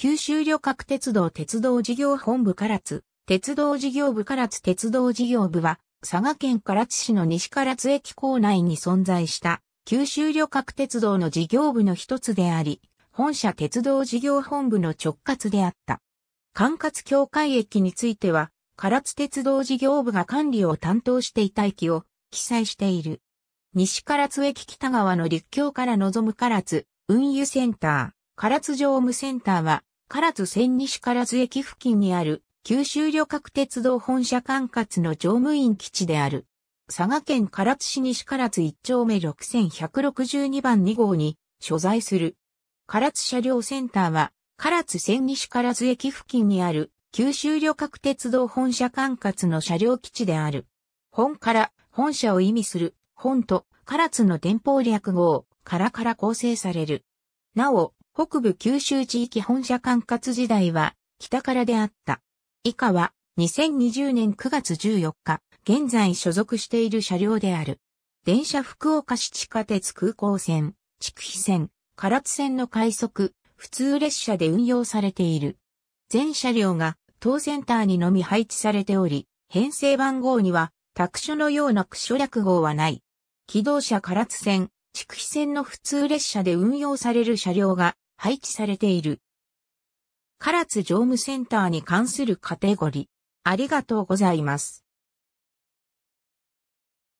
九州旅客鉄道鉄道事業本部唐津、鉄道事業部唐津鉄道事業部は、佐賀県唐津市の西唐津駅構内に存在した九州旅客鉄道の事業部の一つであり、本社鉄道事業本部の直轄であった。管轄境界駅については、唐津鉄道事業部が管理を担当していた駅を記載している。西唐津駅北側の陸橋から望む唐津運輸センター、唐津乗務センターは唐津千西唐津駅付近にある九州旅客鉄道本社管轄の乗務員基地である。佐賀県唐津市西唐津1丁目6162番2号に所在する。唐津車両センターは唐津千西唐津駅付近にある九州旅客鉄道本社管轄の車両基地である。本から本社を意味する本と唐津の電報略号からから構成される。なお、北部九州地域本社管轄時代は北からであった。以下は2020年9月14日、現在所属している車両である。電車福岡市地下鉄空港線、筑肥線、唐津線の快速、普通列車で運用されている。全車両が当センターにのみ配置されており、編成番号には、拓所のような区所略号はない。機動車唐津線、筑肥線の普通列車で運用される車両が配置されている。唐津常務センターに関するカテゴリー。ありがとうございます。